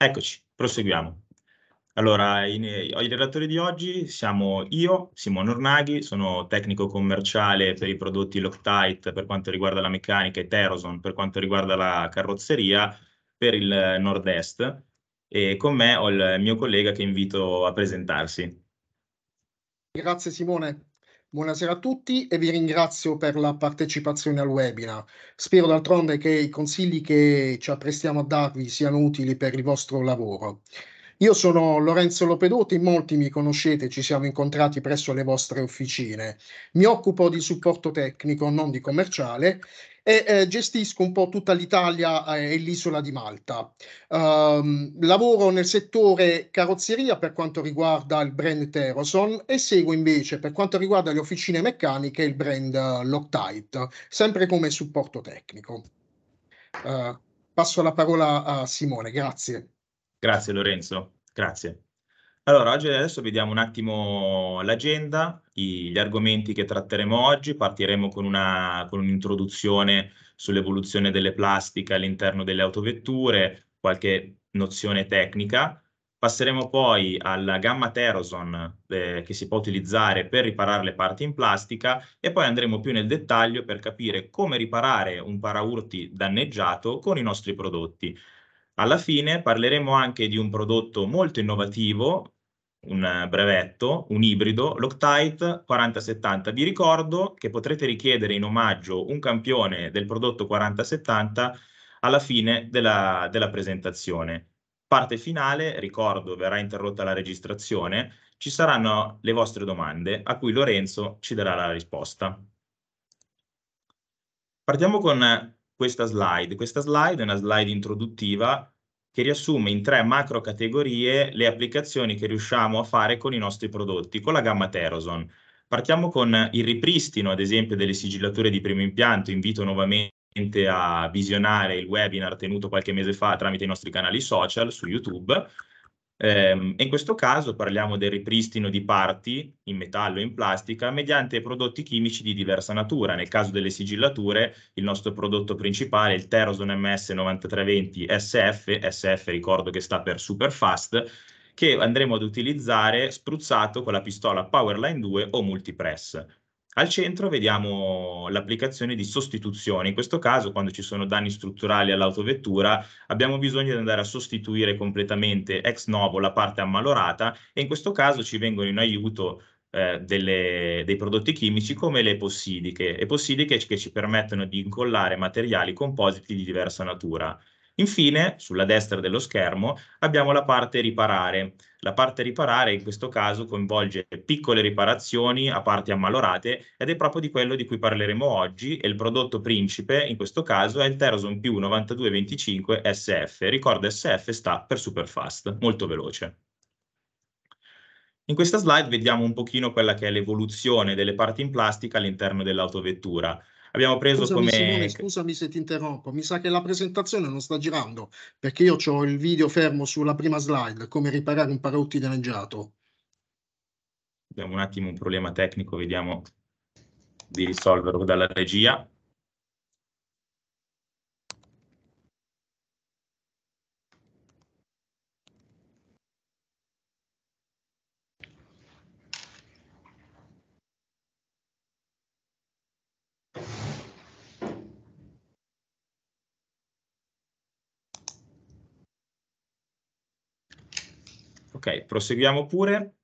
Eccoci, proseguiamo. Allora, i, eh, i relatori di oggi siamo io, Simone Ornaghi, sono tecnico commerciale per i prodotti Loctite per quanto riguarda la meccanica e Teroson per quanto riguarda la carrozzeria per il Nord-Est e con me ho il mio collega che invito a presentarsi. Grazie Simone. Buonasera a tutti e vi ringrazio per la partecipazione al webinar. Spero d'altronde che i consigli che ci apprestiamo a darvi siano utili per il vostro lavoro. Io sono Lorenzo Lopedotti, molti mi conoscete, ci siamo incontrati presso le vostre officine. Mi occupo di supporto tecnico, non di commerciale, e eh, gestisco un po' tutta l'Italia eh, e l'isola di Malta. Um, lavoro nel settore carrozzeria per quanto riguarda il brand Teroson e seguo invece per quanto riguarda le officine meccaniche il brand uh, Loctite, sempre come supporto tecnico. Uh, passo la parola a Simone, grazie. Grazie Lorenzo, grazie. Allora, oggi adesso vediamo un attimo l'agenda, gli argomenti che tratteremo oggi. Partiremo con un'introduzione un sull'evoluzione delle plastiche all'interno delle autovetture, qualche nozione tecnica. Passeremo poi alla gamma Teroson eh, che si può utilizzare per riparare le parti in plastica e poi andremo più nel dettaglio per capire come riparare un paraurti danneggiato con i nostri prodotti. Alla fine parleremo anche di un prodotto molto innovativo, un brevetto, un ibrido, Loctite 4070. Vi ricordo che potrete richiedere in omaggio un campione del prodotto 4070 alla fine della, della presentazione. Parte finale, ricordo, verrà interrotta la registrazione, ci saranno le vostre domande a cui Lorenzo ci darà la risposta. Partiamo con questa slide. Questa slide è una slide introduttiva che riassume in tre macro categorie le applicazioni che riusciamo a fare con i nostri prodotti, con la gamma Teroson. Partiamo con il ripristino, ad esempio, delle sigillature di primo impianto. Invito nuovamente a visionare il webinar tenuto qualche mese fa tramite i nostri canali social su YouTube. Eh, in questo caso parliamo del ripristino di parti in metallo e in plastica mediante prodotti chimici di diversa natura. Nel caso delle sigillature, il nostro prodotto principale è il Teroson MS9320 SF, SF ricordo che sta per Super Fast, che andremo ad utilizzare spruzzato con la pistola Powerline 2 o Multipress. Al centro vediamo l'applicazione di sostituzione. In questo caso, quando ci sono danni strutturali all'autovettura, abbiamo bisogno di andare a sostituire completamente ex novo la parte ammalorata e in questo caso ci vengono in aiuto eh, delle, dei prodotti chimici come le epossidiche, epossidiche che ci permettono di incollare materiali compositi di diversa natura. Infine, sulla destra dello schermo, abbiamo la parte riparare. La parte riparare in questo caso coinvolge piccole riparazioni a parti ammalorate ed è proprio di quello di cui parleremo oggi e il prodotto principe in questo caso è il Teroson più 9225 SF. Ricorda SF sta per super fast, molto veloce. In questa slide vediamo un pochino quella che è l'evoluzione delle parti in plastica all'interno dell'autovettura abbiamo preso scusami, come... Simone, scusami se ti interrompo, mi sa che la presentazione non sta girando, perché io ho il video fermo sulla prima slide, come riparare un parautile danneggiato. Abbiamo un attimo un problema tecnico, vediamo di risolverlo dalla regia. proseguiamo pure.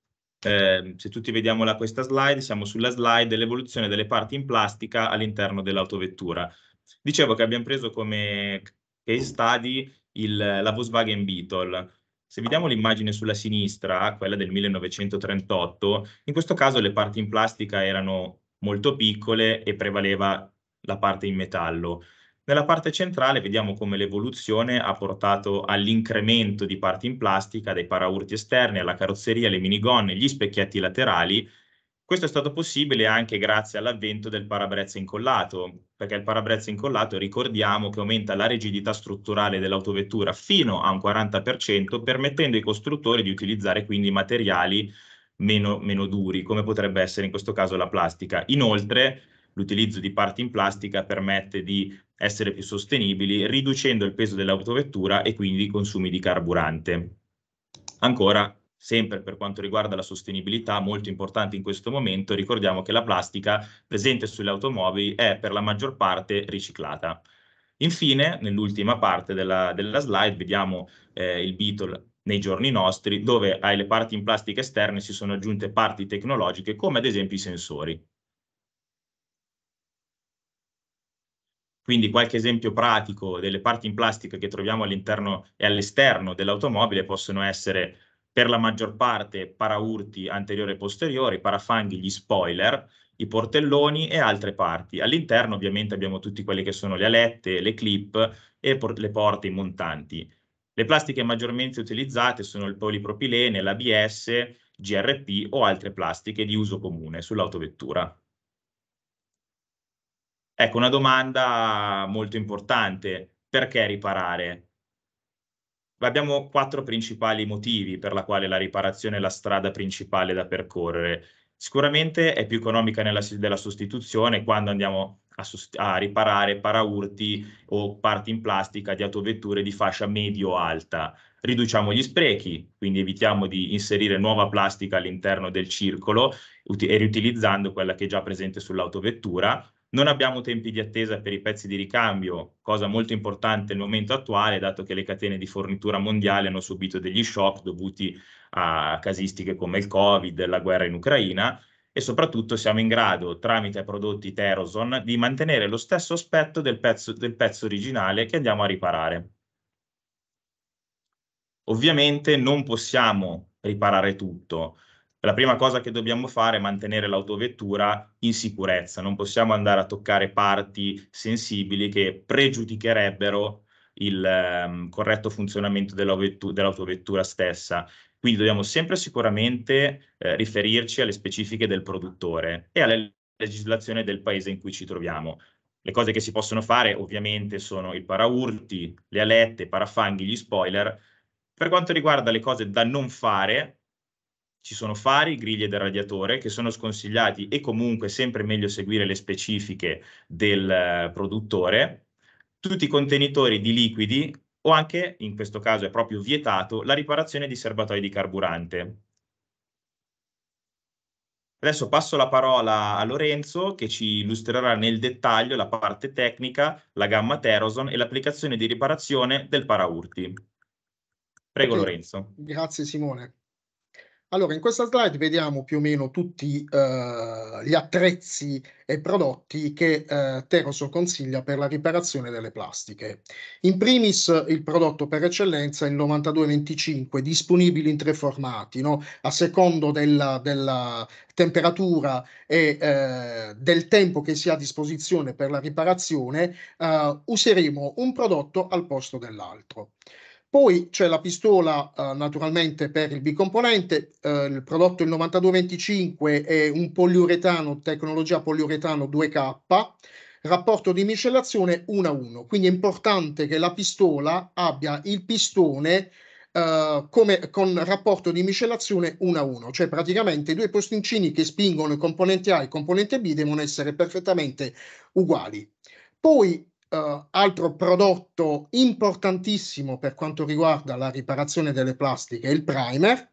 Eh, se tutti vediamo la, questa slide, siamo sulla slide dell'evoluzione delle parti in plastica all'interno dell'autovettura. Dicevo che abbiamo preso come case study il, la Volkswagen Beetle. Se vediamo l'immagine sulla sinistra, quella del 1938, in questo caso le parti in plastica erano molto piccole e prevaleva la parte in metallo. Nella parte centrale vediamo come l'evoluzione ha portato all'incremento di parti in plastica, dei paraurti esterni alla carrozzeria, alle minigonne, gli specchietti laterali. Questo è stato possibile anche grazie all'avvento del parabrezza incollato, perché il parabrezza incollato ricordiamo che aumenta la rigidità strutturale dell'autovettura fino a un 40%, permettendo ai costruttori di utilizzare quindi materiali meno, meno duri, come potrebbe essere in questo caso la plastica. Inoltre, l'utilizzo di parti in plastica permette di essere più sostenibili, riducendo il peso dell'autovettura e quindi i consumi di carburante. Ancora, sempre per quanto riguarda la sostenibilità, molto importante in questo momento, ricordiamo che la plastica presente sulle automobili è per la maggior parte riciclata. Infine, nell'ultima parte della, della, slide, vediamo eh, il Beetle nei giorni nostri, dove alle parti in plastica esterne si sono aggiunte parti tecnologiche come ad esempio i sensori. Quindi qualche esempio pratico delle parti in plastica che troviamo all'interno e all'esterno dell'automobile possono essere per la maggior parte paraurti anteriore e posteriori, parafanghi, gli spoiler, i portelloni e altre parti. All'interno ovviamente abbiamo tutti quelli che sono le alette, le clip e por le porte, i montanti. Le plastiche maggiormente utilizzate sono il polipropilene, l'ABS, GRP o altre plastiche di uso comune sull'autovettura. Ecco, una domanda molto importante. Perché riparare? Abbiamo quattro principali motivi per la quale la riparazione è la strada principale da percorrere. Sicuramente è più economica nella, della sostituzione quando andiamo a, a, riparare paraurti o parti in plastica di autovetture di fascia medio-alta. Riduciamo gli sprechi, quindi evitiamo di inserire nuova plastica all'interno del circolo e riutilizzando quella che è già presente sull'autovettura non abbiamo tempi di attesa per i pezzi di ricambio, cosa molto importante nel momento attuale, dato che le catene di fornitura mondiale hanno subito degli shock dovuti a casistiche come il Covid, la guerra in Ucraina e soprattutto siamo in grado, tramite prodotti Teroson, di mantenere lo stesso aspetto del pezzo, del pezzo originale che andiamo a riparare. Ovviamente non possiamo riparare tutto, la prima cosa che dobbiamo fare è mantenere l'autovettura in sicurezza, non possiamo andare a toccare parti sensibili che pregiudicherebbero il ehm, corretto funzionamento dell'autovettura stessa. Quindi dobbiamo sempre sicuramente eh, riferirci alle specifiche del produttore e alla legislazione del paese in cui ci troviamo. Le cose che si possono fare ovviamente sono i paraurti, le alette, i parafanghi, gli spoiler. Per quanto riguarda le cose da non fare, ci sono fari, griglie del radiatore che sono sconsigliati e comunque sempre meglio seguire le specifiche del eh, produttore, tutti i contenitori di liquidi o anche, in questo caso è proprio vietato, la riparazione di serbatoi di carburante. Adesso passo la parola a Lorenzo che ci illustrerà nel dettaglio la parte tecnica, la gamma Teroson e l'applicazione di riparazione del paraurti. Prego okay. Lorenzo. Grazie Simone. Allora, in questa slide vediamo più o meno tutti eh, gli attrezzi e prodotti che eh, Teroso consiglia per la riparazione delle plastiche. In primis il prodotto per eccellenza, è il 9225, disponibile in tre formati, no? a secondo della, della temperatura e eh, del tempo che si ha a disposizione per la riparazione, eh, useremo un prodotto al posto dell'altro. Poi c'è la pistola eh, naturalmente per il bicomponente, eh, il prodotto il 9225 è un poliuretano, tecnologia poliuretano 2K, rapporto di miscelazione 1 a 1, quindi è importante che la pistola abbia il pistone Uh, come, con rapporto di miscelazione 1 a 1, cioè praticamente i due postincini che spingono il componente A e il componente B devono essere perfettamente uguali. Poi Uh, altro prodotto importantissimo per quanto riguarda la riparazione delle plastiche è il primer,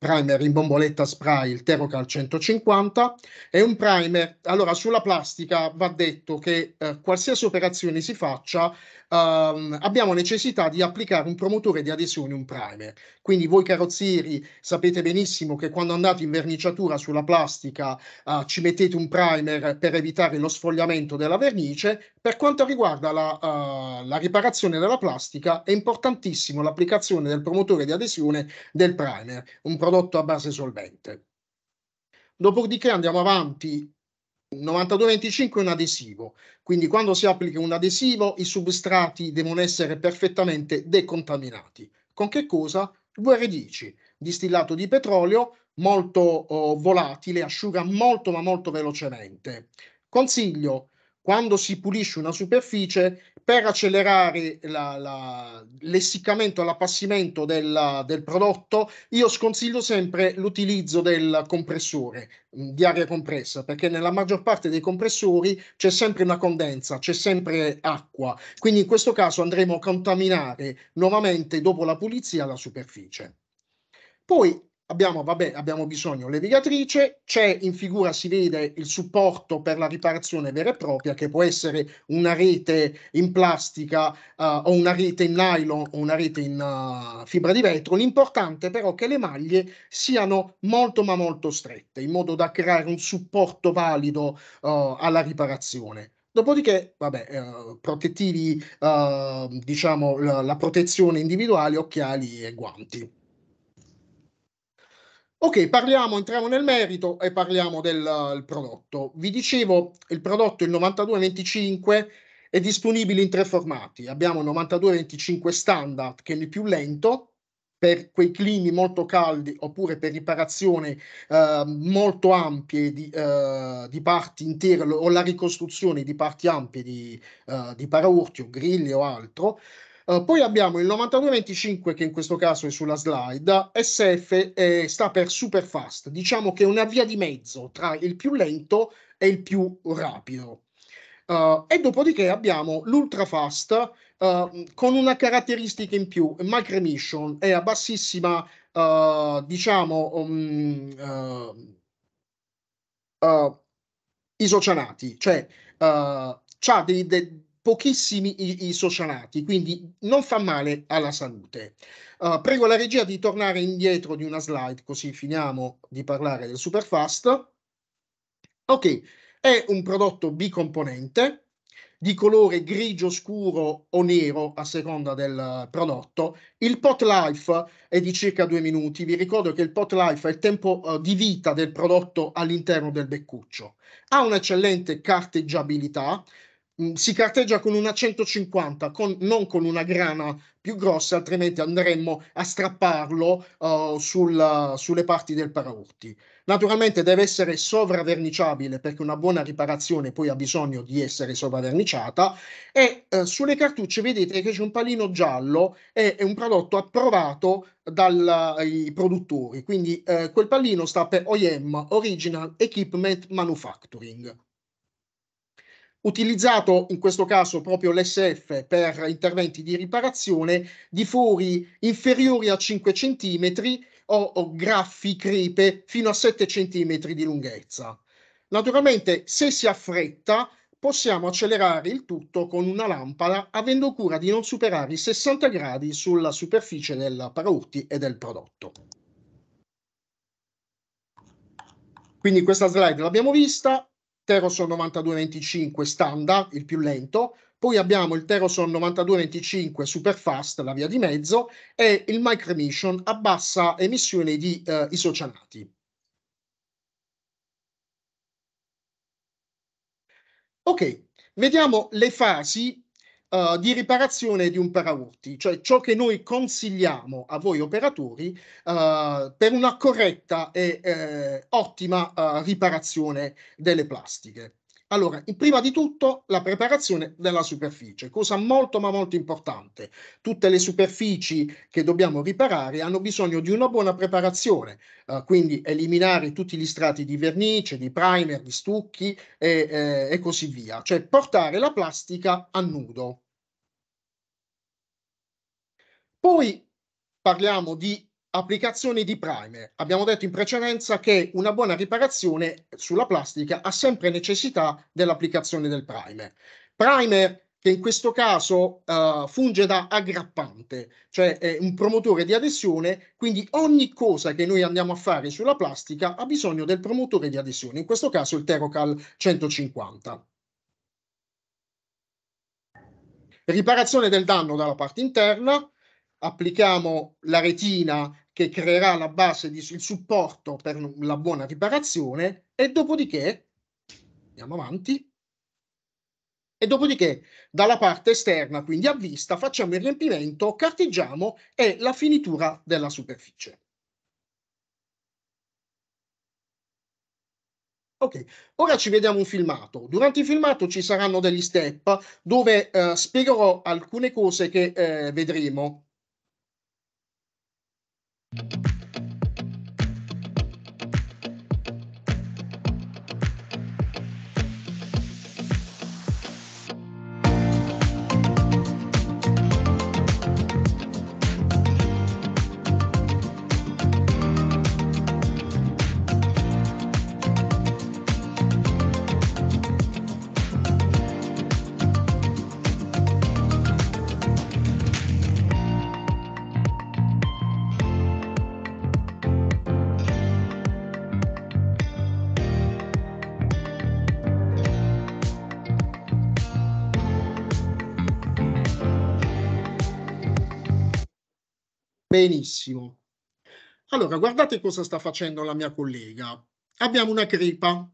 primer in bomboletta spray, il Terocal 150, è un primer, allora sulla plastica va detto che eh, qualsiasi operazione si faccia ehm, abbiamo necessità di applicare un promotore di adesione, un primer, quindi voi carrozzieri sapete benissimo che quando andate in verniciatura sulla plastica eh, ci mettete un primer per evitare lo sfogliamento della vernice, per quanto riguarda la, uh, la riparazione della plastica è importantissimo l'applicazione del promotore di adesione del primer, un prodotto prodotto a base solvente. Dopodiché andiamo avanti 9225 è un adesivo, quindi quando si applica un adesivo i substrati devono essere perfettamente decontaminati. Con che cosa? VR10, distillato di petrolio, molto oh, volatile, asciuga molto ma molto velocemente. Consiglio, quando si pulisce una superficie per accelerare la, la, l'essiccamento, l'appassimento della, del prodotto, io sconsiglio sempre l'utilizzo del compressore mm, di aria compressa, perché nella maggior parte dei compressori c'è sempre una condensa, c'è sempre acqua. Quindi in questo caso andremo a contaminare nuovamente dopo la pulizia la superficie. Poi Abbiamo, vabbè, abbiamo bisogno levigatrice, c'è in figura si vede il supporto per la riparazione vera e propria che può essere una rete in plastica uh, o una rete in nylon o una rete in uh, fibra di vetro. L'importante però è che le maglie siano molto ma molto strette in modo da creare un supporto valido uh, alla riparazione. Dopodiché, vabbè, eh, protettivi, diciamo la, la protezione individuale, occhiali e guanti. Ok, parliamo, entriamo nel merito e parliamo del, del eh, prodotto. Vi dicevo, il prodotto il 9225 è disponibile in tre formati. Abbiamo il 9225 standard, che è il più lento, per quei climi molto caldi oppure per riparazioni eh, molto ampie di, eh, di, parti intere o la ricostruzione di parti ampie di, eh, di paraurti o grilli o altro. Eh, poi abbiamo il 9225 che in questo caso è sulla slide, SF eh, sta per super fast, diciamo che è una via di mezzo tra il più lento e il più rapido. Uh, e dopodiché abbiamo l'ultra fast uh, con una caratteristica in più, micro-emission, è a bassissima, diciamo, um, mm, isocianati, cioè uh, ha dei, dei pochissimi i, i socialati, quindi non fa male alla salute. Uh, prego la regia di tornare indietro di una slide, così finiamo di parlare del Superfast. Ok, è un prodotto bicomponente di colore grigio scuro o nero a seconda del prodotto. Il pot life è di circa due minuti. Vi ricordo che il pot life è il tempo uh, di vita del prodotto all'interno del beccuccio. Ha un'eccellente carteggiabilità, Mm, si carteggia con una 150, con, non con una grana più grossa, altrimenti andremmo a strapparlo uh, eh, sulla, sulle parti del paraurti. Naturalmente deve essere sovraverniciabile perché una buona riparazione poi ha bisogno di essere sovraverniciata e uh, sulle cartucce vedete che c'è un palino giallo e è un prodotto approvato dai eh, produttori, quindi uh, quel pallino sta per OEM, Original Equipment Manufacturing utilizzato in questo caso proprio l'SF per interventi di riparazione di fori inferiori a 5 cm o, o graffi crepe fino a 7 cm di lunghezza. Naturalmente, se si affretta, possiamo accelerare il tutto con una lampada avendo cura di non superare i 60 gradi sulla superficie del paraurti e del prodotto. Quindi questa slide l'abbiamo vista, Teroson 9225 standard, il più lento, poi abbiamo il Teroson 9225 super fast, la via di mezzo, e il Micro Emission a bassa emissione di eh, isocianati. Ok, vediamo le fasi uh, di riparazione di un paraurti, cioè ciò che noi consigliamo a voi operatori uh, per una corretta e eh, ottima eh, riparazione delle plastiche. Allora, prima di tutto la preparazione della superficie, cosa molto ma molto importante. Tutte le superfici che dobbiamo riparare hanno bisogno di una buona preparazione, eh, quindi eliminare tutti gli strati di vernice, di primer, di stucchi e, eh, e così via, cioè portare la plastica a nudo. Poi parliamo di Applicazioni di primer. Abbiamo detto in precedenza che una buona riparazione sulla plastica ha sempre necessità dell'applicazione del primer. Primer che in questo caso uh, funge da aggrappante, cioè è un promotore di adesione, quindi ogni cosa che noi andiamo a fare sulla plastica ha bisogno del promotore di adesione, in questo caso il Terocal 150. Riparazione del danno dalla parte interna, applichiamo la retina che creerà la base, di, il supporto per la buona riparazione e dopodiché andiamo avanti e dopodiché dalla parte esterna, quindi a vista, facciamo il riempimento, carteggiamo e la finitura della superficie. Ok, ora ci vediamo un filmato. Durante il filmato ci saranno degli step dove eh, spiegherò alcune cose che eh, vedremo. Thank you Benissimo. Allora, guardate cosa sta facendo la mia collega. Abbiamo una crepa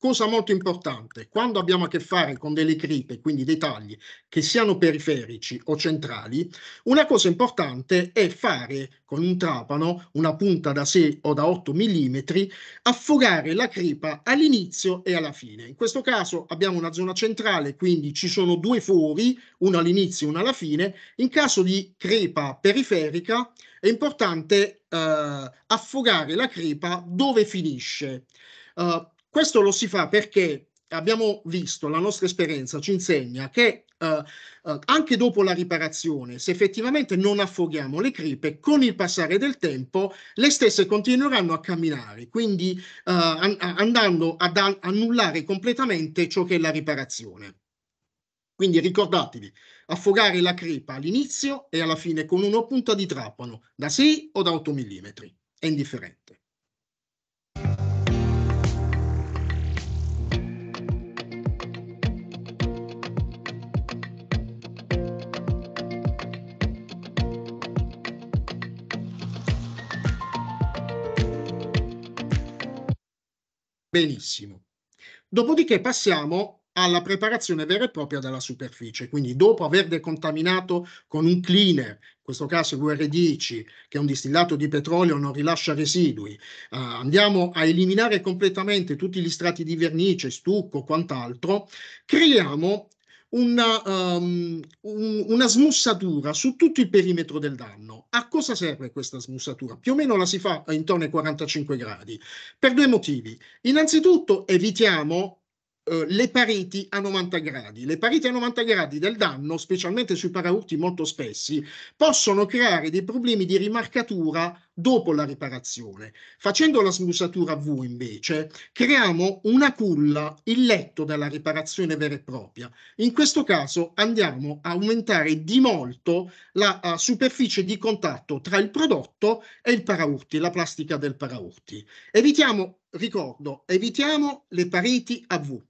Cosa molto importante, quando abbiamo a che fare con delle cripe, quindi dei tagli che siano periferici o centrali, una cosa importante è fare con un trapano, una punta da 6 o da 8 mm, affogare la cripa all'inizio e alla fine. In questo caso abbiamo una zona centrale, quindi ci sono due fori, uno all'inizio e uno alla fine. In caso di crepa periferica è importante eh, affogare la crepa dove finisce. Uh, questo lo si fa perché abbiamo visto, la nostra esperienza ci insegna che eh, eh, anche dopo la riparazione, se effettivamente non affoghiamo le crepe, con il passare del tempo le stesse continueranno a camminare, quindi eh, an- andando ad annullare completamente ciò che è la riparazione. Quindi ricordatevi, affogare la crepa all'inizio e alla fine con una punta di trapano, da 6 o da 8 mm, è indifferente. Benissimo. Dopodiché passiamo alla preparazione vera e propria della superficie, quindi dopo aver decontaminato con un cleaner, in questo caso qr 10 che è un distillato di petrolio, non rilascia residui, eh, andiamo a eliminare completamente tutti gli strati di vernice, stucco, quant'altro, creiamo una, um, un, una smussatura su tutto il perimetro del danno. A cosa serve questa smussatura? Più o meno la si fa intorno ai 45 gradi, per due motivi. Innanzitutto evitiamo eh, le pareti a 90 gradi. Le pareti a 90 gradi del danno, specialmente sui paraurti molto spessi, possono creare dei problemi di rimarcatura dopo la riparazione. Facendo la smussatura V invece creiamo una culla, il letto della riparazione vera e propria. In questo caso andiamo a aumentare di molto la uh, superficie di contatto tra il prodotto e il paraurti, la plastica del paraurti. Evitiamo, ricordo, evitiamo le pareti a V.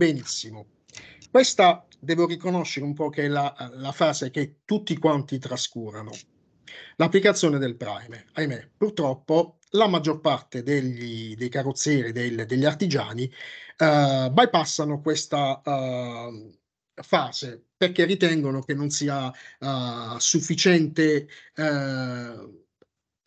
Benissimo. Questa devo riconoscere un po' che è la, la fase che tutti quanti trascurano. L'applicazione del prime, ahimè, purtroppo la maggior parte degli, dei carrozzieri, del, degli artigiani, eh, bypassano questa eh, fase perché ritengono che non sia eh, sufficiente eh,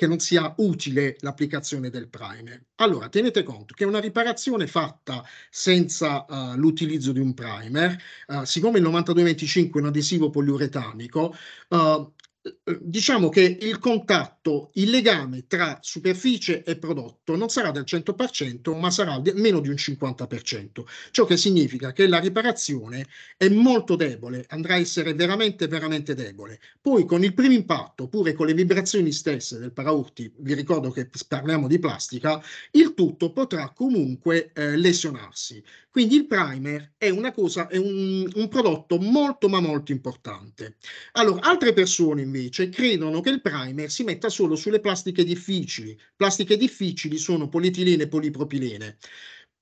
che non sia utile l'applicazione del primer. Allora, tenete conto che una riparazione fatta senza uh, l'utilizzo di un primer, uh, siccome il 9225 è un adesivo poliuretanico, uh, eh, diciamo che il contatto, il legame tra superficie e prodotto non sarà del 100%, ma sarà di, meno di un 50%, ciò che significa che la riparazione è molto debole, andrà a essere veramente, veramente debole. Poi con il primo impatto, pure con le vibrazioni stesse del paraurti, vi ricordo che parliamo di plastica, il tutto potrà comunque eh, lesionarsi. Quindi il primer è, una cosa, è un, un prodotto molto ma molto importante. Allora, altre persone invece credono che il primer si metta solo sulle plastiche difficili. Plastiche difficili sono polietilene e polipropilene.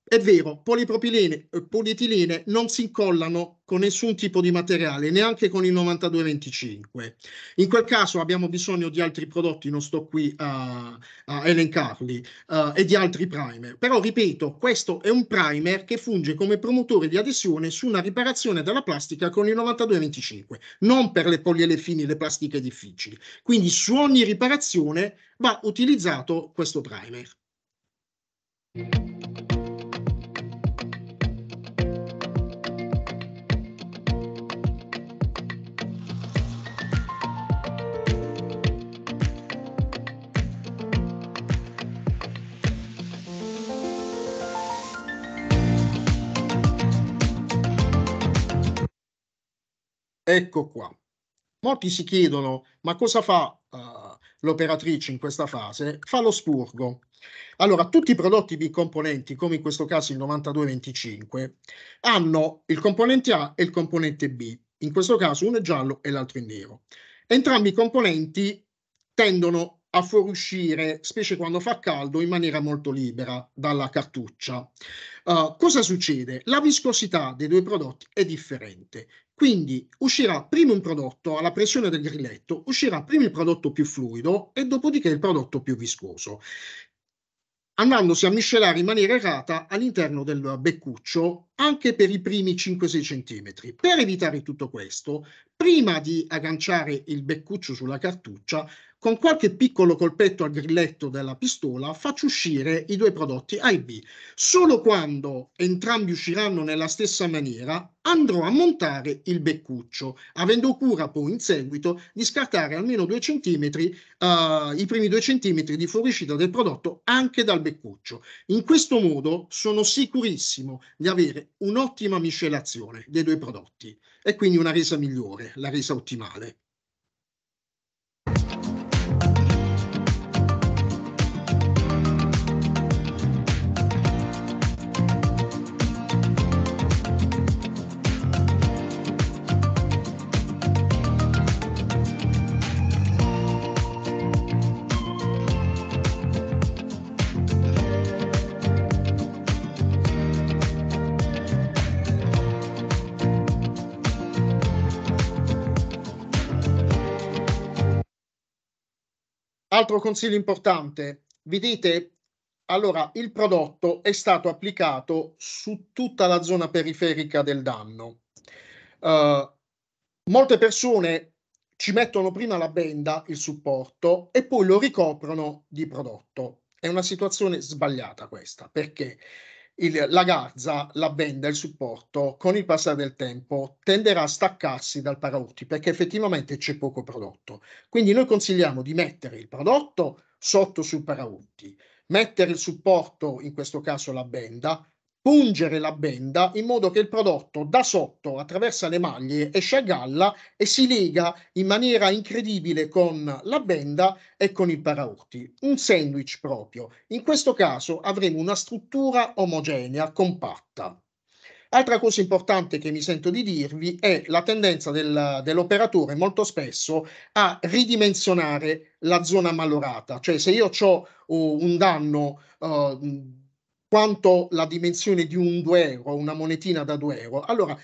È vero, polipropilene e eh, polietilene non si incollano con nessun tipo di materiale, neanche con il 9225. In quel caso abbiamo bisogno di altri prodotti, non sto qui a, a elencarli, uh, e di altri primer. Però ripeto, questo è un primer che funge come promotore di adesione su una riparazione della plastica con il 9225, non per le poliele fini, le plastiche difficili. Quindi su ogni riparazione va utilizzato questo primer. Ecco qua. Molti si chiedono, ma cosa fa uh, l'operatrice in questa fase? Fa lo spurgo. Allora, tutti i prodotti bicomponenti, come in questo caso il 9225, hanno il componente A e il componente B. In questo caso uno è giallo e l'altro è nero. Entrambi i componenti tendono a fuoriuscire, specie quando fa caldo, in maniera molto libera dalla cartuccia. Uh, cosa succede? La viscosità dei due prodotti è differente. Quindi uscirà prima un prodotto alla pressione del grilletto, uscirà prima il prodotto più fluido e dopodiché il prodotto più viscoso, andandosi a miscelare in maniera errata all'interno del beccuccio anche per i primi 5-6 cm. Per evitare tutto questo, prima di agganciare il beccuccio sulla cartuccia, con qualche piccolo colpetto al grilletto della pistola faccio uscire i due prodotti A e B. Solo quando entrambi usciranno nella stessa maniera andrò a montare il beccuccio, avendo cura poi in seguito di scartare almeno 2 cm, uh, i primi 2 cm di fuoriuscita del prodotto anche dal beccuccio. In questo modo sono sicurissimo di avere un'ottima miscelazione dei due prodotti e quindi una resa migliore, la resa ottimale. Altro consiglio importante, vi dite, allora il prodotto è stato applicato su tutta la zona periferica del danno. Uh, molte persone ci mettono prima la benda, il supporto, e poi lo ricoprono di prodotto. È una situazione sbagliata questa, perché il, la garza, la benda, il supporto, con il passare del tempo tenderà a staccarsi dal paraurti perché effettivamente c'è poco prodotto. Quindi noi consigliamo di mettere il prodotto sotto sul paraurti, mettere il supporto, in questo caso la benda, pungere la benda in modo che il prodotto da sotto attraversa le maglie esce a galla e si lega in maniera incredibile con la benda e con i paraurti. Un sandwich proprio. In questo caso avremo una struttura omogenea, compatta. Altra cosa importante che mi sento di dirvi è la tendenza del, dell'operatore molto spesso a ridimensionare la zona malorata, cioè se io ho uh, un danno uh, quanto la dimensione di un 2 euro, una monetina da 2 euro. Allora,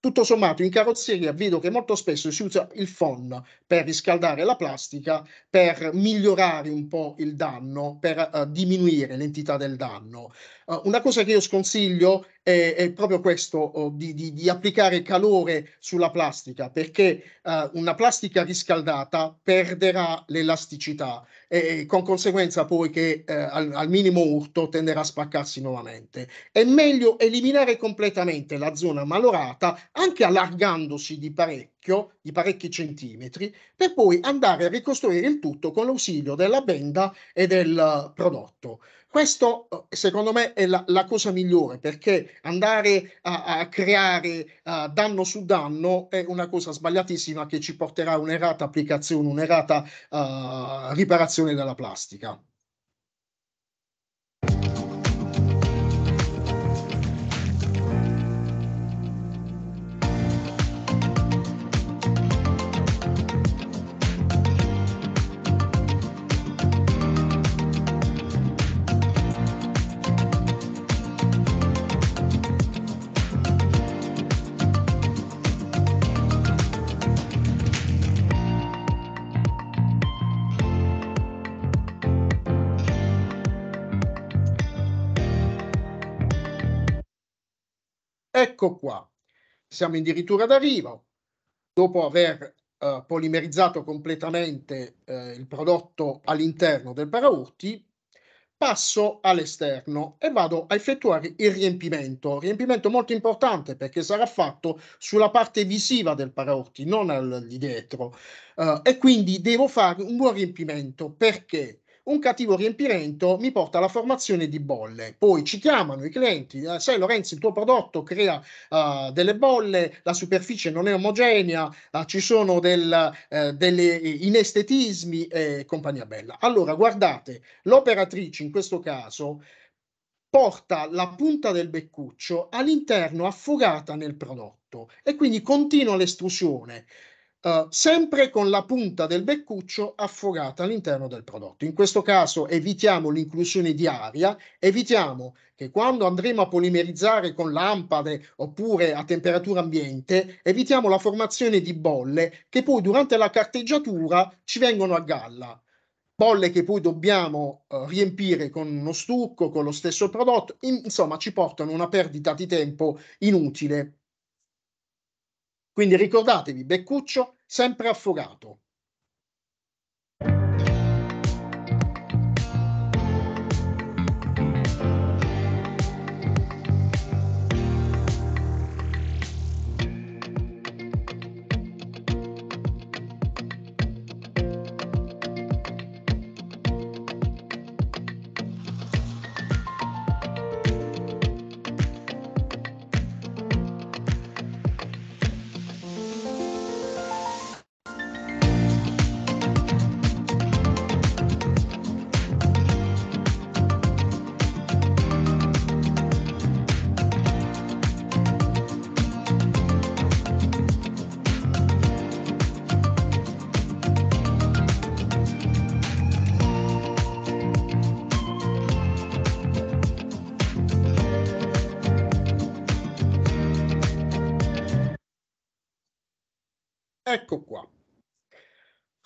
tutto sommato in carrozzeria vedo che molto spesso si usa il FON per riscaldare la plastica, per migliorare un po' il danno, per uh, diminuire l'entità del danno. Uh, una cosa che io sconsiglio è, è proprio questo oh, di, di, di, applicare calore sulla plastica perché eh, una plastica riscaldata perderà l'elasticità e con conseguenza poi che eh, al, al, minimo urto tenderà a spaccarsi nuovamente. È meglio eliminare completamente la zona malorata anche allargandosi di parecchio, di parecchi centimetri, per poi andare a ricostruire il tutto con l'ausilio della benda e del prodotto. Questo eh, secondo me è la, la cosa migliore perché andare a, a creare uh, danno su danno è una cosa sbagliatissima che ci porterà un'errata applicazione, un'errata uh, riparazione della plastica. ecco qua, siamo addirittura d'arrivo, dopo aver eh, polimerizzato completamente eh, il prodotto all'interno del paraurti, passo all'esterno e vado a effettuare il riempimento, riempimento molto importante perché sarà fatto sulla parte visiva del paraurti, non al, di dietro, eh, e quindi devo fare un buon riempimento perché un cattivo riempimento mi porta alla formazione di bolle. Poi ci chiamano i clienti, eh, sai Lorenzo, il tuo prodotto crea uh, delle bolle, la superficie non è omogenea, uh, ci sono del, uh, eh, degli inestetismi e compagnia bella. Allora, guardate, l'operatrice in questo caso porta la punta del beccuccio all'interno affogata nel prodotto e quindi continua l'estrusione. Eh, sempre con la punta del beccuccio affogata all'interno del prodotto. In questo caso evitiamo l'inclusione di aria, evitiamo che quando andremo a polimerizzare con lampade oppure a temperatura ambiente, evitiamo la formazione di bolle che poi durante la carteggiatura ci vengono a galla. Bolle che poi dobbiamo uh, riempire con uno stucco, con lo stesso prodotto, in, insomma ci portano una perdita di tempo inutile quindi ricordatevi, Beccuccio sempre affogato,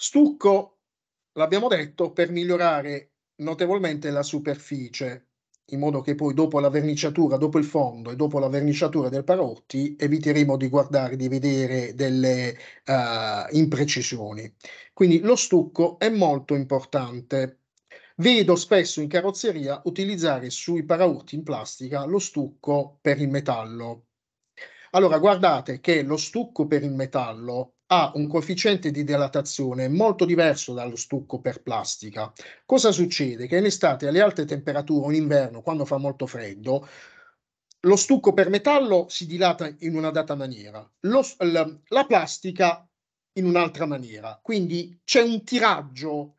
Stucco, l'abbiamo detto, per migliorare notevolmente la superficie, in modo che poi dopo la verniciatura, dopo il fondo e dopo la verniciatura del parotti, eviteremo di guardare, di vedere delle uh, imprecisioni. Quindi lo stucco è molto importante. Vedo spesso in carrozzeria utilizzare sui paraurti in plastica lo stucco per il metallo. Allora, guardate che lo stucco per il metallo ha un coefficiente di dilatazione molto diverso dallo stucco per plastica. Cosa succede? Che in estate alle alte temperature o in inverno, quando fa molto freddo, lo stucco per metallo si dilata in una data maniera, lo, la, la plastica in un'altra maniera. Quindi c'è un tiraggio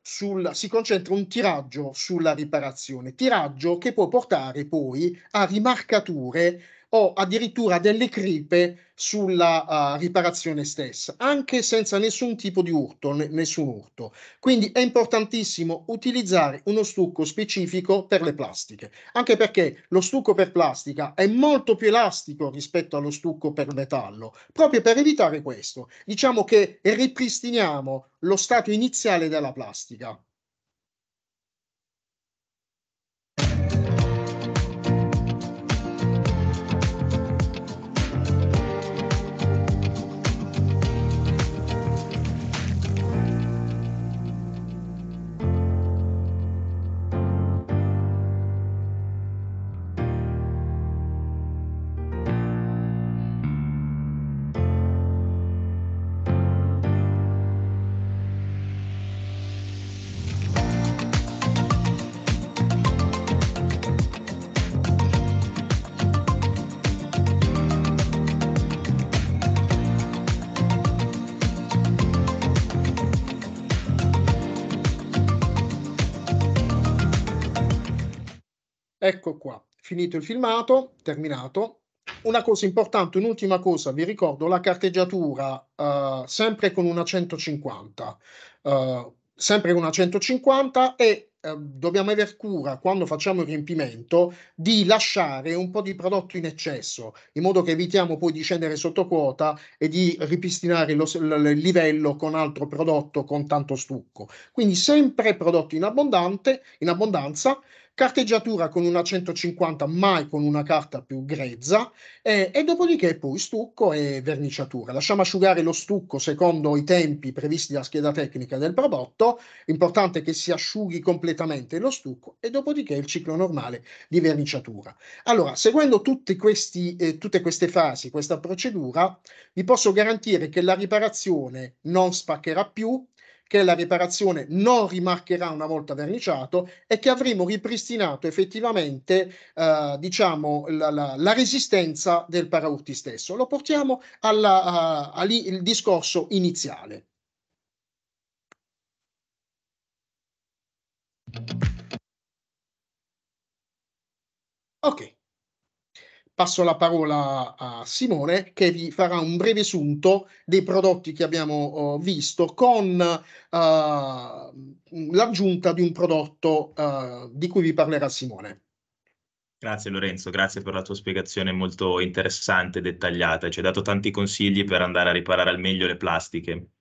sul, si concentra un tiraggio sulla riparazione, tiraggio che può portare poi a rimarcature o addirittura delle cripe sulla uh, riparazione stessa, anche senza nessun tipo di urto, ne- nessun urto. Quindi è importantissimo utilizzare uno stucco specifico per le plastiche, anche perché lo stucco per plastica è molto più elastico rispetto allo stucco per metallo, proprio per evitare questo. Diciamo che ripristiniamo lo stato iniziale della plastica. Ecco qua, finito il filmato, terminato. Una cosa importante, un'ultima cosa, vi ricordo la carteggiatura uh, sempre con una 150, uh, eh, sempre una 150 e uh, dobbiamo aver cura quando facciamo il riempimento di lasciare un po' di prodotto in eccesso, in modo che evitiamo poi di scendere sotto quota e di ripristinare lo, il livello con altro prodotto con tanto stucco. Quindi sempre prodotti in, abbondante, in abbondanza carteggiatura con una 150, mai con una carta più grezza, eh, e dopodiché poi stucco e verniciatura. Lasciamo asciugare lo stucco secondo i tempi previsti dalla scheda tecnica del prodotto, l'importante è che si asciughi completamente lo stucco e dopodiché il ciclo normale di verniciatura. Allora, seguendo questi, eh, tutte queste fasi, questa procedura, vi posso garantire che la riparazione non spaccherà più, che la riparazione non rimarcherà una volta verniciato e che avremo ripristinato effettivamente eh, diciamo, la, la, la, resistenza del paraurti stesso. Lo portiamo al eh, discorso iniziale. Ok, passo la parola a Simone che vi farà un breve sunto dei prodotti che abbiamo uh, visto con uh, l'aggiunta di un prodotto uh, di cui vi parlerà Simone. Grazie Lorenzo, grazie per la tua spiegazione molto interessante e dettagliata. Ci hai dato tanti consigli per andare a riparare al meglio le plastiche.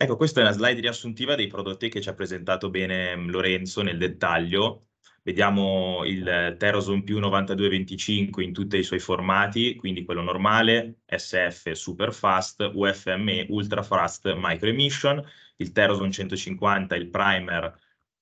Ecco, questa è una slide riassuntiva dei prodotti che ci ha presentato bene mm, Lorenzo nel dettaglio Vediamo il Terozone più 9225 in tutti i suoi formati, quindi quello normale, SF super fast, UFME ultra fast micro emission, il Terozone 150 il primer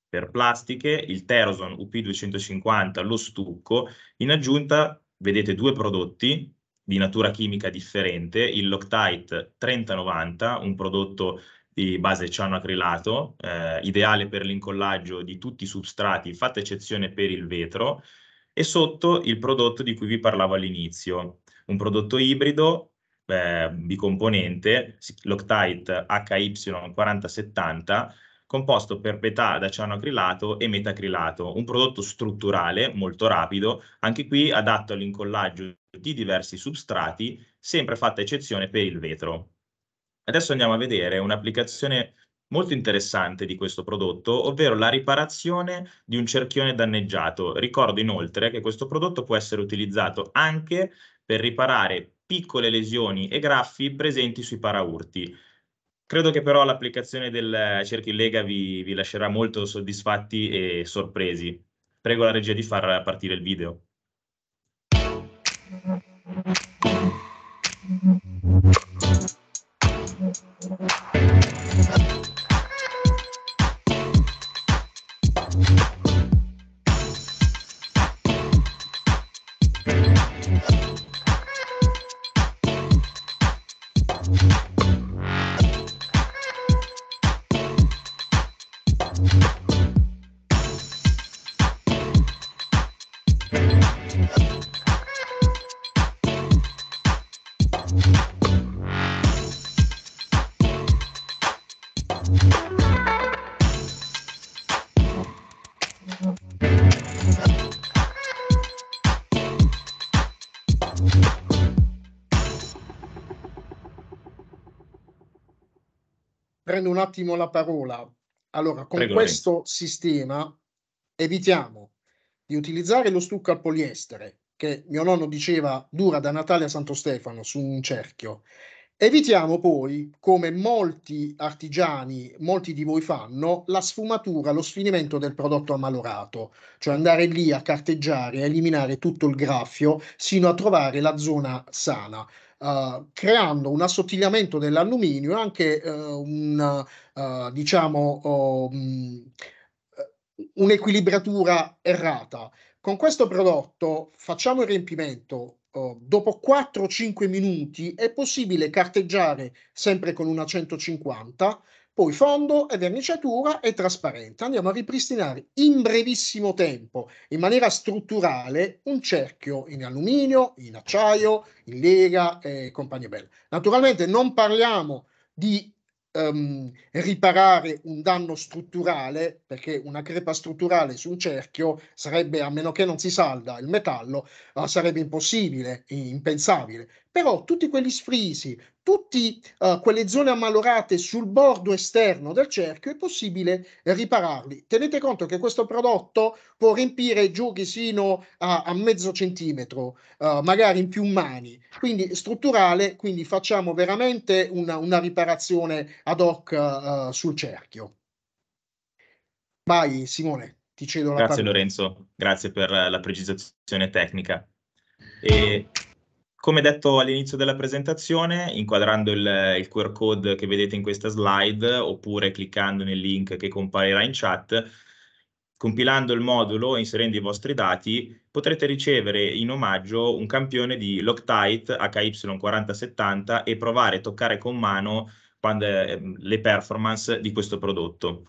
per plastiche, il Terozone UP250 lo stucco, in aggiunta vedete due prodotti di natura chimica differente, il Loctite 3090, un prodotto di base cianoacrilato, eh, ideale per l'incollaggio di tutti i substrati, fatta eccezione per il vetro, e sotto il prodotto di cui vi parlavo all'inizio, un prodotto ibrido eh, bicomponente, Loctite HY4070, composto per petà da cianoacrilato e metacrilato, un prodotto strutturale molto rapido, anche qui adatto all'incollaggio di diversi substrati, sempre fatta eccezione per il vetro. Adesso andiamo a vedere un'applicazione molto interessante di questo prodotto, ovvero la riparazione di un cerchione danneggiato. Ricordo inoltre che questo prodotto può essere utilizzato anche per riparare piccole lesioni e graffi presenti sui paraurti. Credo che però l'applicazione del cerchio in lega vi, vi lascerà molto soddisfatti e sorpresi. Prego la regia di far partire il video. prendo un attimo la parola. Allora, con Prego questo lei. sistema evitiamo di utilizzare lo stucco al poliestere, che mio nonno diceva dura da Natale a Santo Stefano su un cerchio. Evitiamo poi, come molti artigiani, molti di voi fanno, la sfumatura, lo sfinimento del prodotto ammalorato, cioè andare lì a carteggiare, a eliminare tutto il graffio, sino a trovare la zona sana. Eh, creando un assottigliamento dell'alluminio e anche uh, un, uh, diciamo, um, un'equilibratura errata. Con questo prodotto facciamo il riempimento, oh, dopo 4-5 minuti è possibile carteggiare sempre con una 150 poi fondo e verniciatura e trasparente. Andiamo a ripristinare in brevissimo tempo, in maniera strutturale, un cerchio in alluminio, in acciaio, in lega e compagnie belle. Naturalmente non parliamo di um, riparare un danno strutturale, perché una crepa strutturale su un cerchio sarebbe, a meno che non si salda il metallo, eh, sarebbe impossibile, impensabile però tutti quegli sfrisi, tutte uh, quelle zone ammalorate sul bordo esterno del cerchio è possibile ripararli. Tenete conto che questo prodotto può riempire giochi sino a, a mezzo centimetro, uh, magari in più mani, quindi strutturale, quindi facciamo veramente una, una riparazione ad hoc uh, sul cerchio. Vai Simone, ti cedo la parola. Grazie parola. Lorenzo, grazie per la precisazione tecnica. E come detto all'inizio della presentazione, inquadrando il, il, QR code che vedete in questa slide oppure cliccando nel link che comparirà in chat, compilando il modulo e inserendo i vostri dati, potrete ricevere in omaggio un campione di Loctite HY4070 e provare a toccare con mano quando, eh, le performance di questo prodotto.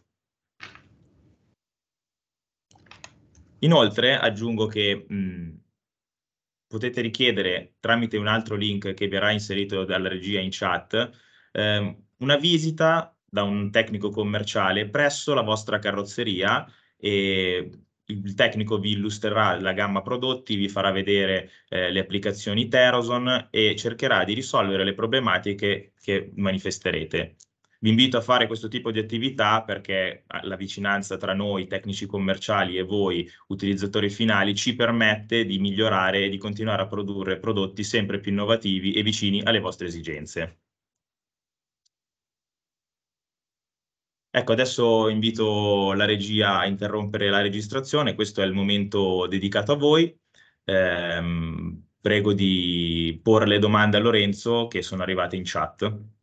Inoltre aggiungo che mh, mm, potete richiedere tramite un altro link che verrà inserito dalla regia in chat ehm, una visita da un tecnico commerciale presso la vostra carrozzeria e il tecnico vi illustrerà la gamma prodotti, vi farà vedere eh, le applicazioni Teroson e cercherà di risolvere le problematiche che manifesterete vi invito a fare questo tipo di attività perché eh, la vicinanza tra noi, tecnici commerciali e voi, utilizzatori finali, ci permette di migliorare e di continuare a produrre prodotti sempre più innovativi e vicini alle vostre esigenze. Ecco, adesso invito la regia a interrompere la registrazione, questo è il momento dedicato a voi. Eh, prego di porre le domande a Lorenzo che sono arrivate in chat.